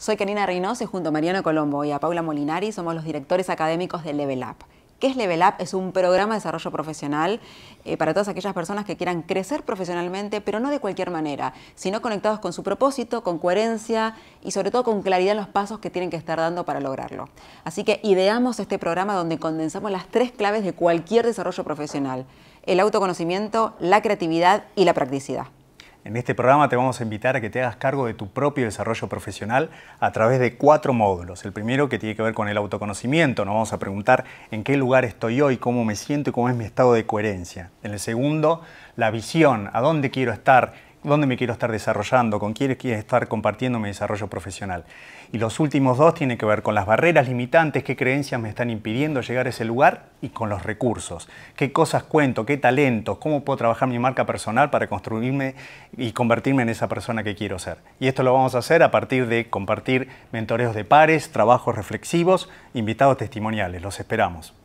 Soy Karina Reynoso y junto a Mariano Colombo y a Paula Molinari somos los directores académicos de Level Up. ¿Qué es Level Up? Es un programa de desarrollo profesional eh, para todas aquellas personas que quieran crecer profesionalmente, pero no de cualquier manera, sino conectados con su propósito, con coherencia y sobre todo con claridad en los pasos que tienen que estar dando para lograrlo. Así que ideamos este programa donde condensamos las tres claves de cualquier desarrollo profesional, el autoconocimiento, la creatividad y la practicidad. En este programa te vamos a invitar a que te hagas cargo de tu propio desarrollo profesional a través de cuatro módulos. El primero que tiene que ver con el autoconocimiento, nos vamos a preguntar en qué lugar estoy hoy, cómo me siento y cómo es mi estado de coherencia. En el segundo, la visión, a dónde quiero estar dónde me quiero estar desarrollando, con quién quiero estar compartiendo mi desarrollo profesional. Y los últimos dos tienen que ver con las barreras limitantes, qué creencias me están impidiendo llegar a ese lugar y con los recursos, qué cosas cuento, qué talentos, cómo puedo trabajar mi marca personal para construirme y convertirme en esa persona que quiero ser. Y esto lo vamos a hacer a partir de compartir mentoreos de pares, trabajos reflexivos, invitados testimoniales. Los esperamos.